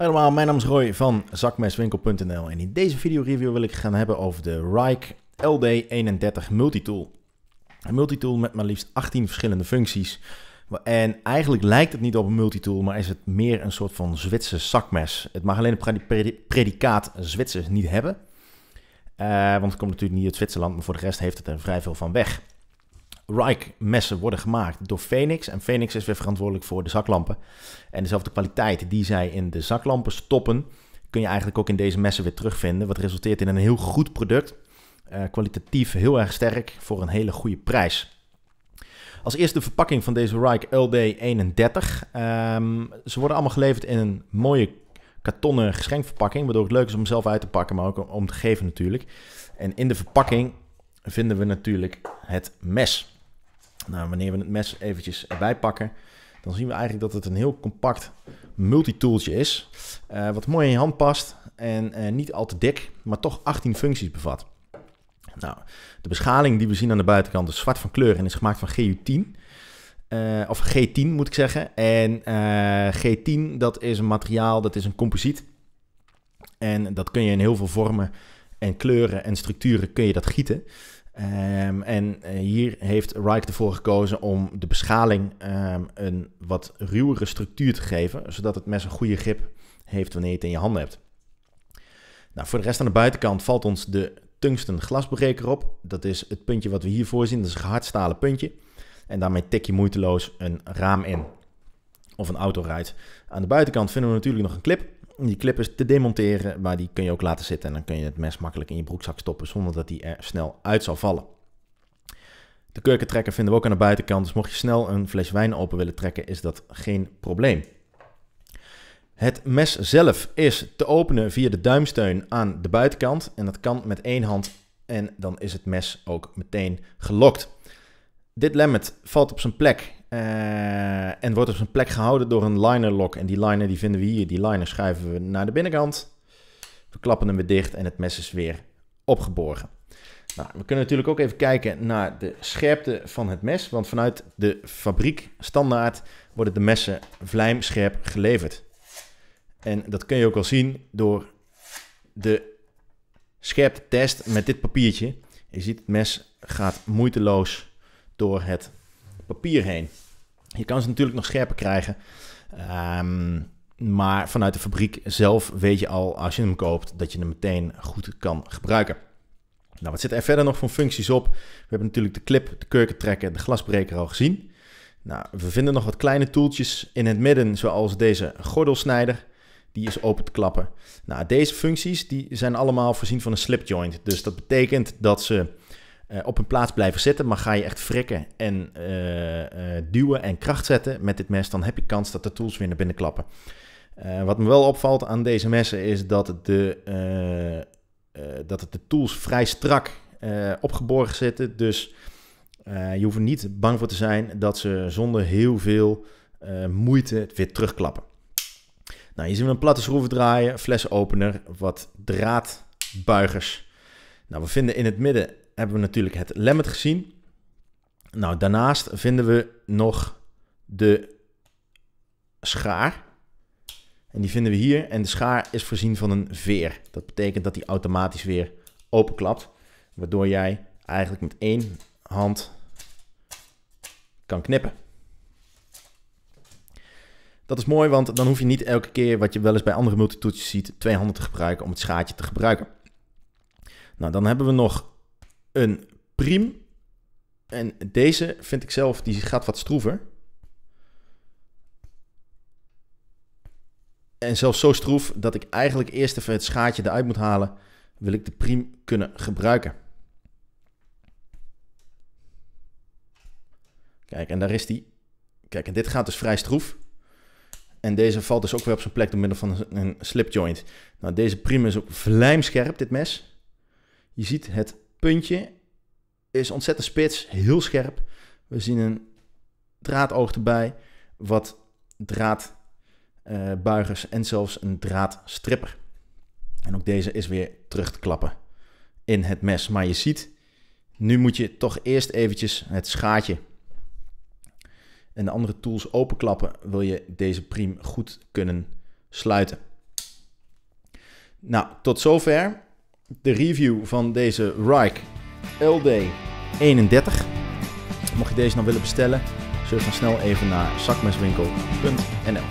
Helemaal, allemaal, mijn naam is Roy van zakmeswinkel.nl en in deze video review wil ik gaan hebben over de Rike LD31 Multitool. Een multitool met maar liefst 18 verschillende functies. En eigenlijk lijkt het niet op een multitool, maar is het meer een soort van Zwitser zakmes. Het mag alleen het predicaat zwitser niet hebben. Eh, want het komt natuurlijk niet uit Zwitserland, maar voor de rest heeft het er vrij veel van weg rike messen worden gemaakt door Phoenix. En Phoenix is weer verantwoordelijk voor de zaklampen. En dezelfde kwaliteit die zij in de zaklampen stoppen, kun je eigenlijk ook in deze messen weer terugvinden. Wat resulteert in een heel goed product. Eh, kwalitatief heel erg sterk voor een hele goede prijs. Als eerste de verpakking van deze Rike LD31. Ehm, ze worden allemaal geleverd in een mooie kartonnen geschenkverpakking. Waardoor het leuk is om zelf uit te pakken, maar ook om te geven natuurlijk. En in de verpakking vinden we natuurlijk het mes. Nou, wanneer we het mes eventjes erbij pakken, dan zien we eigenlijk dat het een heel compact multitooltje is. Eh, wat mooi in je hand past en eh, niet al te dik, maar toch 18 functies bevat. Nou, de beschaling die we zien aan de buitenkant is zwart van kleur en is gemaakt van GU10. Eh, of G10 moet ik zeggen. En G10 dat is een materiaal, dat is een composiet. En dat kun je in heel veel vormen en kleuren en structuren kun je dat gieten. Ehm, en eh, hier heeft Rike ervoor gekozen om de beschaling ehm, een wat ruwere structuur te geven, zodat het mes een goede grip heeft wanneer je het in je handen hebt. Nou, voor de rest aan de buitenkant valt ons de tungsten glasbreker op. Dat is het puntje wat we hiervoor zien, dat is een gehardstalen puntje. En daarmee tik je moeiteloos een raam in of een auto rijdt. Aan de buitenkant vinden we natuurlijk nog een clip. Die clippers te demonteren, maar die kun je ook laten zitten. En dan kun je het mes makkelijk in je broekzak stoppen zonder dat die er snel uit zal vallen. De kurkentrekker vinden we ook aan de buitenkant. Dus mocht je snel een fles wijn open willen trekken, is dat geen probleem. Het mes zelf is te openen via de duimsteun aan de buitenkant. En dat kan met één hand en dan is het mes ook meteen gelokt. Dit lemmet valt op zijn plek eh, en wordt op zijn plek gehouden door een liner lock. En die liner die vinden we hier. Die liner schuiven we naar de binnenkant. We klappen hem weer dicht en het mes is weer opgeborgen. Nou, we kunnen natuurlijk ook even kijken naar de scherpte van het mes. Want vanuit de fabriek standaard worden de messen vlijmscherp geleverd. En dat kun je ook al zien door de scherptetest met dit papiertje. Je ziet het mes gaat moeiteloos door het papier heen. Je kan ze natuurlijk nog scherper krijgen. Ehm, maar vanuit de fabriek zelf weet je al, als je hem koopt, dat je hem meteen goed kan gebruiken. Nou, wat zit er verder nog voor functies op? We hebben natuurlijk de clip, de kurkentrekker, de glasbreker al gezien. Nou, we vinden nog wat kleine toeltjes in het midden, zoals deze gordelsnijder. Die is open te klappen. Nou, deze functies die zijn allemaal voorzien van een slip joint. Dus dat betekent dat ze eh, op een plaats blijven zitten. Maar ga je echt frikken en eh, eh, duwen en kracht zetten met dit mes, dan heb je kans dat de tools weer naar binnen klappen. wat me wel opvalt aan deze messen is dat, de, dat het de tools vrij strak opgeborgen zitten. Dus je hoeft er niet bang voor te zijn dat ze zonder heel veel moeite weer terugklappen. Nou, hier zien we een platte schroevendraaier, flesopener, wat draadbuigers. Nou, we vinden in het midden hebben we natuurlijk het lemmet gezien. Nou, daarnaast vinden we nog de schaar. En die vinden we hier. En de schaar is voorzien van een veer. Dat betekent dat die automatisch weer openklapt. Waardoor jij eigenlijk met één hand kan knippen. Dat is mooi, want dan hoef je niet elke keer wat je wel eens bij andere multitoetsen ziet, twee handen te gebruiken om het schaartje te gebruiken. Nou, dan hebben we nog een priem. En deze vind ik zelf, die gaat wat stroever. En zelfs zo stroef dat ik eigenlijk eerst even het schaartje eruit moet halen, wil ik de prim kunnen gebruiken. Kijk, en daar is die. Kijk, en dit gaat dus vrij stroef. En deze valt dus ook weer op zijn plek door middel van een slipjoint. Nou, deze prim is ook vlijmscherp, dit mes. Je ziet het puntje is ontzettend spits, heel scherp. We zien een draadoog erbij, wat draadbuigers en zelfs een draadstripper. En ook deze is weer terug te klappen in het mes. Maar je ziet, nu moet je toch eerst eventjes het schaatje en de andere tools openklappen, wil je deze priem goed kunnen sluiten. Nou, tot zover de review van deze Rike LD31. Mocht je deze nou willen bestellen, surf dan snel even naar zakmeswinkel.nl.